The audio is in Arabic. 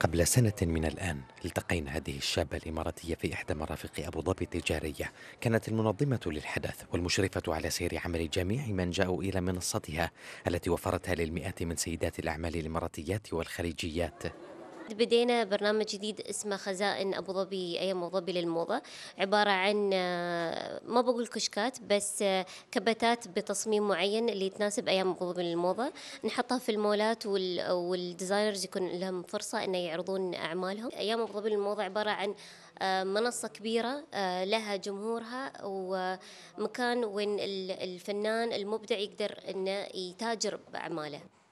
قبل سنة من الآن التقينا هذه الشابة الإماراتية في إحدى مرافق أبو ظبي التجارية كانت المنظمة للحدث والمشرفة على سير عمل جميع من جاءوا إلى منصتها التي وفرتها للمئات من سيدات الأعمال الإماراتيات والخليجيات بدينا برنامج جديد اسمه خزائن ابو ظبي ايام ابو ظبي للموضه عباره عن آه، ما بقول كشكات بس آه، كبتات بتصميم معين اللي تناسب ايام ابو ظبي للموضه نحطها في المولات والديزاينرز يكون لهم فرصه انه يعرضون اعمالهم ايام ابو ظبي للموضه عباره عن آه، منصة كبيرة لها جمهورها ومكان وين الفنان المبدع يقدر انه يتاجر باعماله